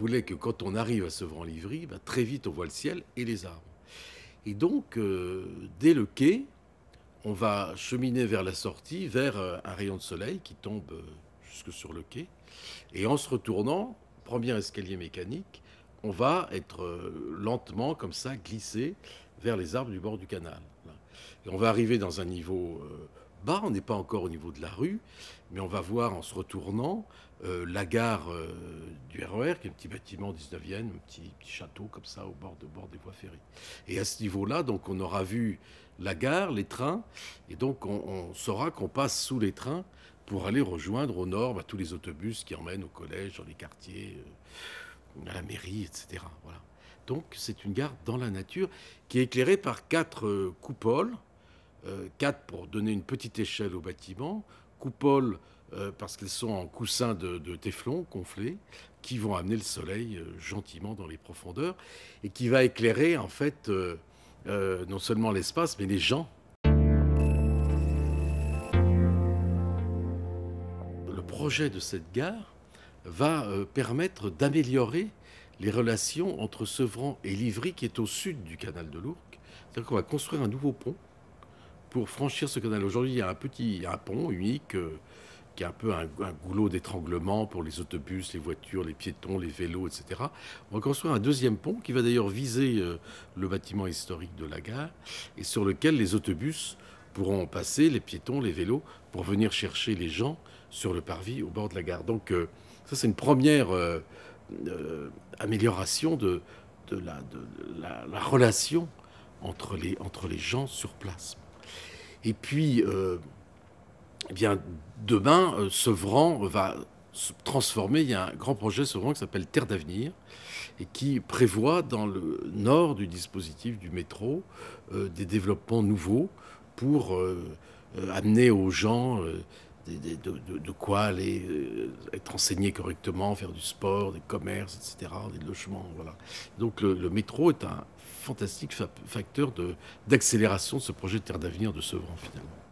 voulait que quand on arrive à ce livry bah, très vite on voit le ciel et les arbres. Et donc, euh, dès le quai, on va cheminer vers la sortie, vers euh, un rayon de soleil qui tombe euh, jusque sur le quai. Et en se retournant, premier escalier mécanique, on va être lentement, comme ça, glissé vers les arbres du bord du canal. Et on va arriver dans un niveau bas, on n'est pas encore au niveau de la rue, mais on va voir en se retournant euh, la gare euh, du RER, e qui est un petit bâtiment 19e, un petit, château comme ça au bord, bord des voies ferrées. Et à ce niveau-là, donc on aura vu la gare, les trains, et donc on, saura qu'on passe sous les trains pour aller rejoindre au nord bah, tous les autobus qui emmènent au collège, dans les quartiers, euh, à la mairie, etc. Voilà. Donc c'est une gare dans la nature qui est éclairée par quatre coupoles 4 euh, pour donner une petite échelle au bâtiment, coupoles euh, parce qu'elles sont en coussin de, de, téflon gonflé, qui vont amener le soleil euh, gentiment dans les profondeurs et qui va éclairer en fait non seulement l'espace mais les gens Le projet de cette gare va permettre d'améliorer les relations entre Sevran et Livry, qui est au sud du canal de l'Ourcq. C'est-à-dire qu'on va construire un nouveau pont pour franchir ce canal. Aujourd'hui, il y a un petit un pont unique euh, qui est un peu un, goulot d'étranglement pour les autobus, les voitures, les piétons, les vélos, etc. On va construire un deuxième pont qui va d'ailleurs viser euh, le bâtiment historique de la gare et sur lequel les autobus pourront passer, les piétons, les vélos, pour venir chercher les gens sur le parvis au bord de la gare. Donc euh, ça, c'est une première amélioration de, la, relation entre les, entre les gens sur place. Et puis, euh, eh bien, demain, Sevran euh, va se transformer. Il y a un grand projet Sevran qui s'appelle Terre d'avenir et qui prévoit dans le nord du dispositif du métro euh, des développements nouveaux pour amener aux gens de, quoi aller euh, être enseigné correctement, faire du sport, des commerces, etc., des logements. Voilà. Donc le, métro est un fantastique facteur d'accélération de, de ce projet de terre d'avenir de Sevran finalement.